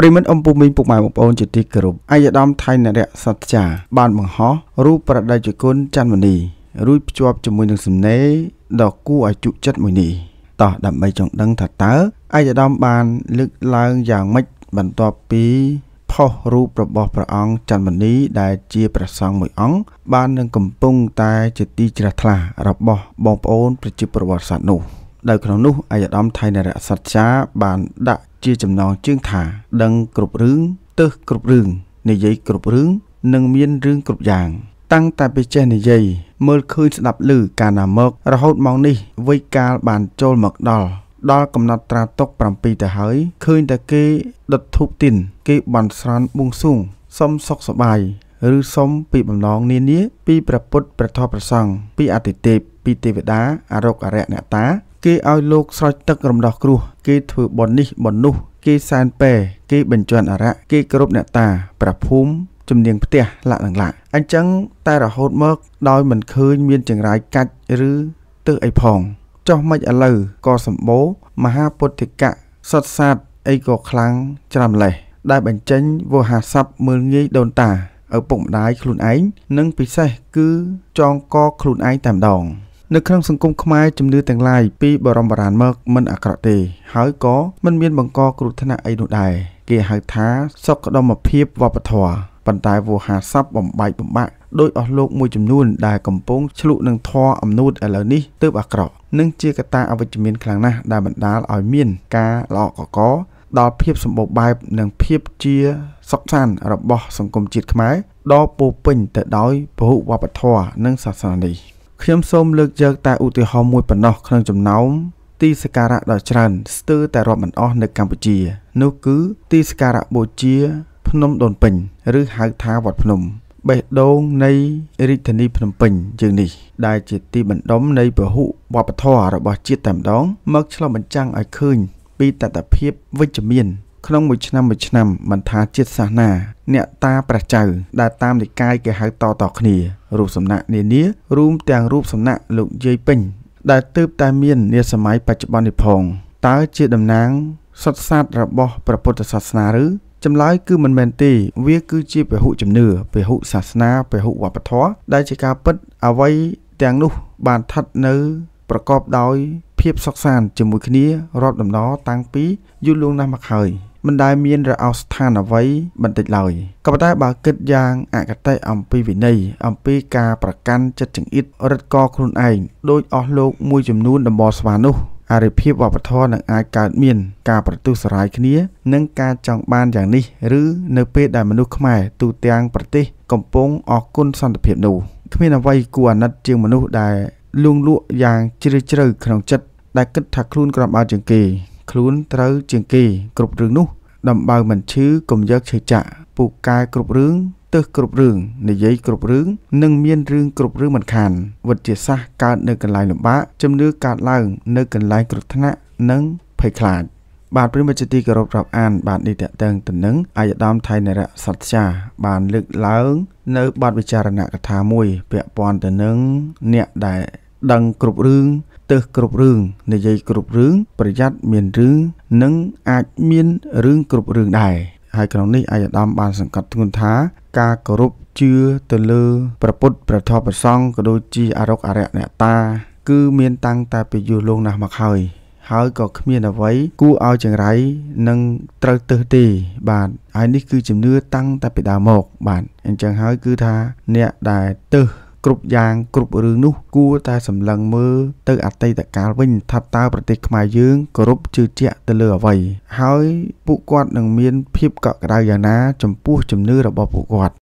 ប្រិមិត្តអំពូមីងពុកម៉ែបងប្អូនជាទីគោរពអាយដាមថៃនរៈសត្យាបានបង្ហោះរូបប្រដេជគុណច័ន្ទមនីរួចភ្ជាប់ជាមួយនឹងសំណេរដ៏គួរឲ្យជក់ចិត្តមួយនេះតោះដើម្បីចង់ដឹងថាតើអាយដាមបានលើកឡើងយ៉ាងម៉េចបន្ទាប់ពីផុសរូបរបស់ព្រះអង្គច័ន្ទមនីដែលជាព្រះសង្ឃមួយអង្គបាននឹងកំពុងតែ ជាទីជ្រះថ្លារបស់បងប្អូនប្រជាពលរដ្ឋសាស្ត្រនោះដោយក្នុងនោះអាយដាមថៃនរៈសត្យាបានដាក់ជាចំណងជើងថា ដឹងគ្រប់រឿង ទៅគ្រប់រឿងនិយាយគ្រប់រឿងនិងមាន រឿងគ្រប់យ៉ាង តាំងតែពីចេះនិយាយមើលឃើញស្ដាប់ឮកាលណាមករហូតមកនេះវ័យកាលបានចូលមកដល់ដល់កំណត់ត្រាទុក7ទៅហើយឃើញតែគេដុតធូបទីន គេបន់ស្រន់បួងសួងសុំសុខសប្បាយឬសុំពីបំណងនានា ពីព្រះពុទ្ធព្រះធម៌ព្រះសង្ឃពីអតិទេពពីទេវតាអរុគអរិយអ្នកតាគេឲ្យលោកស្រោចទឹករំដោះគ្រោះគេធ្វើបននេះបននោះគេសែនពេគេបញ្ជន់អរៈគេគ្រប់អ្នកតាប្រភូមិជំនាងផ្ទះលាក់នឹងលាក់អញ្ចឹងតែរហូតមកដោយមិនឃើញមានចង្រាយកាច់ឬទើសអីផងចោះមិនឥឡូវក៏សម្បូរមហាពុទ្ធិកៈសតសាតអីក៏ខ្លាំងច្រើនម្លេះដែលបញ្ចេញវោហាស័ព្ទមើលងាយដូនតាឪពុកម្ដាយខ្លួនឯងនិងពិសេសគឺចងកខ្លួនឯងតែម្ដងនៅក្នុងសង្គមខ្មែរជំនឿទាំងឡាយពីបរមបុរាណមកមិនអាក្រក់ទេហើយក៏មិនមានបង្កគ្រោះថ្នាក់អីនោះដែរគេហៅថាសុខដុមភាពវប្បធម៌ប៉ុន្តែវោហារស័ព្ទបំបែកបំបាក់ដោយអស់លោកមួយចំនួនដែលកំពុងឆ្លុះនឹងធរអំនួតឥឡូវនេះទើបអាក្រក់និងជាកត្តាអវិជ្ជមានខ្លាំងណាស់ដែលបណ្ដាលឲ្យមានការល្អកកដល់ភាពសម្បូរបែបនិងភាពជាសុខសាន្តរបស់សង្គមជាតិខ្មែរដ៏ពោពេញទៅដោយពហុវប្បធម៌និងសាសនានេះ។ខ្ញុំសូមលើកយកតែឧទាហរណ៍មួយប៉ុណ្ណោះក្នុងចំណោមទីសក្ការៈដ៏ច្រើនស្ទើរតែរាប់មិនអស់នៅកម្ពុជានោះគឺទីសក្ការៈបូជាភ្នំដូនពេញឬហៅថាវត្តភ្នំ បេះដូងនៃរាជធានីភ្នំពេញយើងនេះ ដែលជាទីបណ្ដុំនៃពហុវប្បធម៌របស់ជាតិតែម្ដងមកឆ្លុះបញ្ចាំងឲ្យឃើញពីតតភាពវិជ្ជមានក្នុងមួយឆ្នាំមួយឆ្នាំមិនថាជាតិសាសនាអ្នកតាព្រះចៅដែលតាមនិកាយគេហៅតតគ្នារូបសំណាក់នានារួមទាំងរូបសំណាក់លោកយាយពេញដែលទើបតែមាននាសម័យបច្ចុប្បន្ននេះផងតើជាតំណាងសុទ្ធសាធរបស់ព្រះពុទ្ធសាសនាឬចម្លើយគឺមិនមែនទេ វាគឺជាពហុជំនឿពហុសាសនាពហុវប្បធម៌ដែលជាការពិតអ្វីទាំងនោះ បានស្ថិតនៅប្រកបដោយ ភាពសុខសាន្តជាមួយគ្នារាប់ដំណរតាំងពីយូរលង់ណាស់មកហើយមិនដែលមានរអោស្ថានអ្វីបន្តិចឡើយក៏ប៉ុន្តែបើគិតយ៉ាងអកតេអំពីវិន័យអំពីការប្រកាន់ចិត្តចង្អៀតរឹតកខ្លួនឯងដោយអស់លោកមួយចំនួនដំបងស្វានោះអរិភាពវប្បធម៌នឹងអាចកើតមានការប្រទុះសារាយគ្នានិងការចង់បានយ៉ាងនេះ ឬ នៅពេលដែលមនុស្សខ្មែរទូទាំងប្រទេស កំពុងអគុណសន្តិភាពនោះគ្មានអ្វីគួរអាណិតជាងមនុស្សដែលលួងលក់យ៉ាងជ្រាលជ្រៅក្នុងចិត្តដែលគិតថាខ្លួនក្រំបើជាងគេខ្លួនត្រូវ ជាងគេគ្រប់រឿងនោះដំបើមិនឈឺកុំយកឆេចាក់ពូកែគ្រប់រឿងទើសគ្រប់រឿងនិយាយគ្រប់រឿងនិងមានរឿងគ្រប់រឿងមិនខានវិទ្យាសាស្ត្រកើតនៅកន្លែងលំបាកជំនឿកើតឡើងនៅកន្លែងគ្រោះថ្នាក់និងភ័យខ្លាចបាទព្រមជាទីគោរពរាប់អាន បាទនេះតកតឹងទៅនឹងអាយដាមថៃនរៈសត្យាបានលើកឡើង នៅបទវិចារណកថាមួយ ពាក់ព័ន្ធទៅនឹងអ្នកដែលដឹងគ្រប់រឿង ទៅគ្រប់រឿងនិយាយគ្រប់រឿង ប្រយ័ត្នមានរឿងនិងអាចមានរឿងគ្រប់រឿងដែរហើយក្នុងនេះអាយដាម បាន សង្កត់ធ្ងន់ថា ការគោរពជឿទៅលើ ប្រពុតប្រធប្រសង់ក៏ដូចជាអរុកអរិយអ្នកតា គឺមានតាំងតែពីយូរលង់ណាស់មកហើយហើយក៏គ្មានអ្វីគួរឲ្យចង្រៃនិងត្រូវទើសទេបាទហើយនេះគឺជំនឿតាំងតែពីដើមមក បាទអញ្ចឹងហើយគឺថាអ្នកដែលទើសគ្រប់យ៉ាងគ្រប់រឿងនោះគួរតែសម្លឹងមើលទៅអតីតកាលវិញថាតើប្រទេសខ្មែរយើងគោរពជឿជាក់ទៅលើអ្វី ហើយពួកគាត់នឹងមានភាពកក់ក្តៅយ៉ាងណាចំពោះជំនឿរបស់ពួកគាត់។